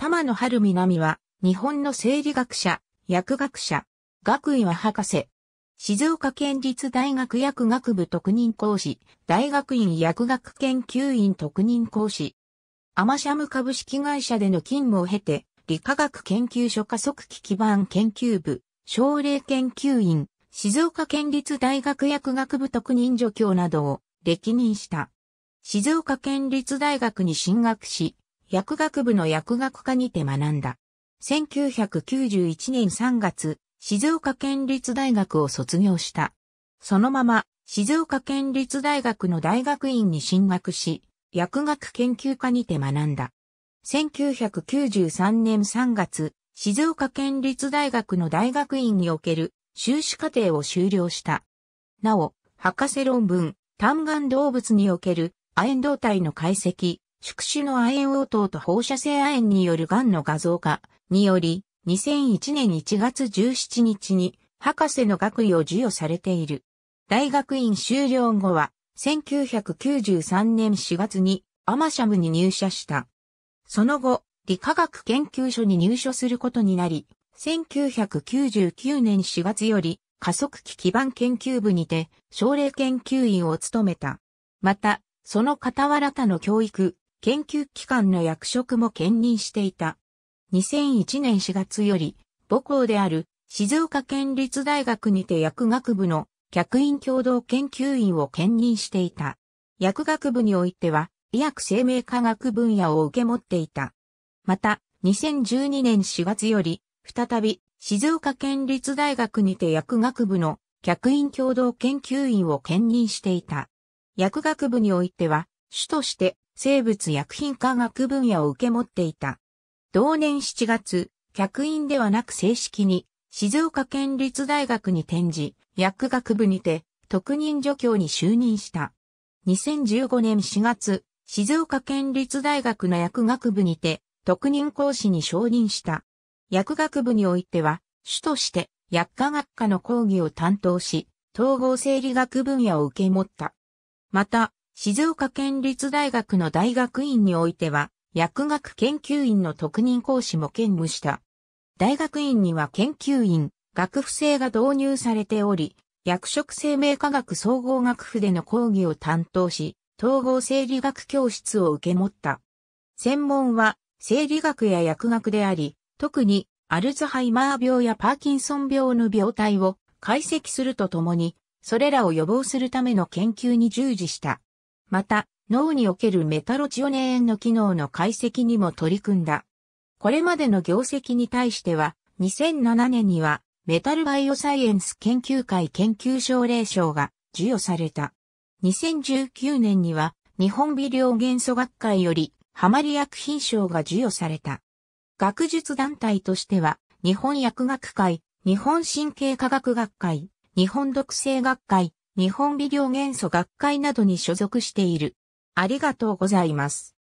玉野春南は、日本の生理学者、薬学者、学位は博士。静岡県立大学薬学部特任講師、大学院薬学研究院特任講師。アマシャム株式会社での勤務を経て、理化学研究所加速器基盤研究部、奨励研究員、静岡県立大学薬学部特任助教などを歴任した。静岡県立大学に進学し、薬学部の薬学科にて学んだ。1991年3月、静岡県立大学を卒業した。そのまま、静岡県立大学の大学院に進学し、薬学研究科にて学んだ。1993年3月、静岡県立大学の大学院における修士課程を修了した。なお、博士論文、単眼動物における亜鉛動体の解析、宿主の亜鉛応答と放射性亜鉛による癌の画像化により、2001年1月17日に博士の学位を授与されている。大学院修了後は、1993年4月にアマシャムに入社した。その後、理化学研究所に入所することになり、1999年4月より加速器基盤研究部にて、奨励研究員を務めた。また、その傍ら他の教育、研究機関の役職も兼任していた。2001年4月より、母校である静岡県立大学にて薬学部の客員共同研究員を兼任していた。薬学部においては、医薬生命科学分野を受け持っていた。また、2012年4月より、再び静岡県立大学にて薬学部の客員共同研究員を兼任していた。薬学部においては、主として生物薬品科学分野を受け持っていた。同年7月、客員ではなく正式に、静岡県立大学に転じ、薬学部にて、特任助教に就任した。2015年4月、静岡県立大学の薬学部にて、特任講師に承認した。薬学部においては、主として薬科学科の講義を担当し、統合生理学分野を受け持った。また、静岡県立大学の大学院においては、薬学研究員の特任講師も兼務した。大学院には研究員、学部制が導入されており、薬食生命科学総合学府での講義を担当し、統合生理学教室を受け持った。専門は、生理学や薬学であり、特に、アルツハイマー病やパーキンソン病の病態を解析するとともに、それらを予防するための研究に従事した。また、脳におけるメタロチオネーンの機能の解析にも取り組んだ。これまでの業績に対しては、2007年には、メタルバイオサイエンス研究会研究奨励賞が授与された。2019年には、日本微量元素学会より、ハマリ薬品賞が授与された。学術団体としては、日本薬学会、日本神経科学学会、日本毒性学会、日本微量元素学会などに所属している。ありがとうございます。